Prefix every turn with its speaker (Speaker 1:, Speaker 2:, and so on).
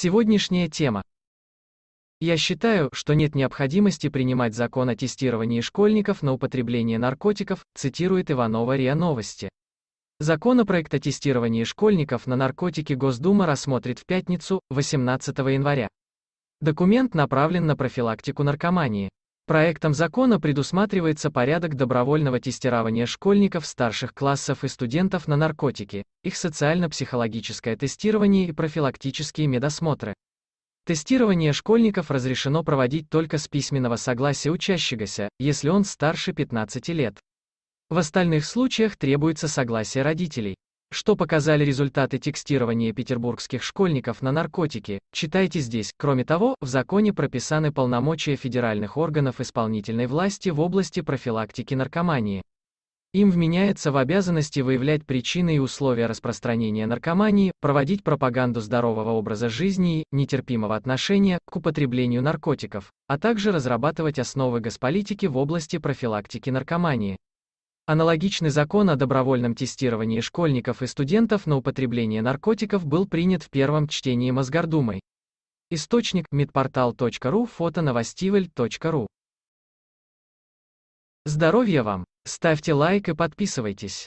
Speaker 1: Сегодняшняя тема. Я считаю, что нет необходимости принимать закон о тестировании школьников на употребление наркотиков, цитирует Иванова РИА Новости. Законопроект о тестировании школьников на наркотики Госдума рассмотрит в пятницу, 18 января. Документ направлен на профилактику наркомании. Проектом закона предусматривается порядок добровольного тестирования школьников старших классов и студентов на наркотики, их социально-психологическое тестирование и профилактические медосмотры. Тестирование школьников разрешено проводить только с письменного согласия учащегося, если он старше 15 лет. В остальных случаях требуется согласие родителей. Что показали результаты текстирования петербургских школьников на наркотики, читайте здесь. Кроме того, в законе прописаны полномочия федеральных органов исполнительной власти в области профилактики наркомании. Им вменяется в обязанности выявлять причины и условия распространения наркомании, проводить пропаганду здорового образа жизни и нетерпимого отношения к употреблению наркотиков, а также разрабатывать основы госполитики в области профилактики наркомании. Аналогичный закон о добровольном тестировании школьников и студентов на употребление наркотиков был принят в первом чтении Мосгордумой. Источник медпортал.ру фото новостивель.ру Здоровья вам! Ставьте лайк и подписывайтесь.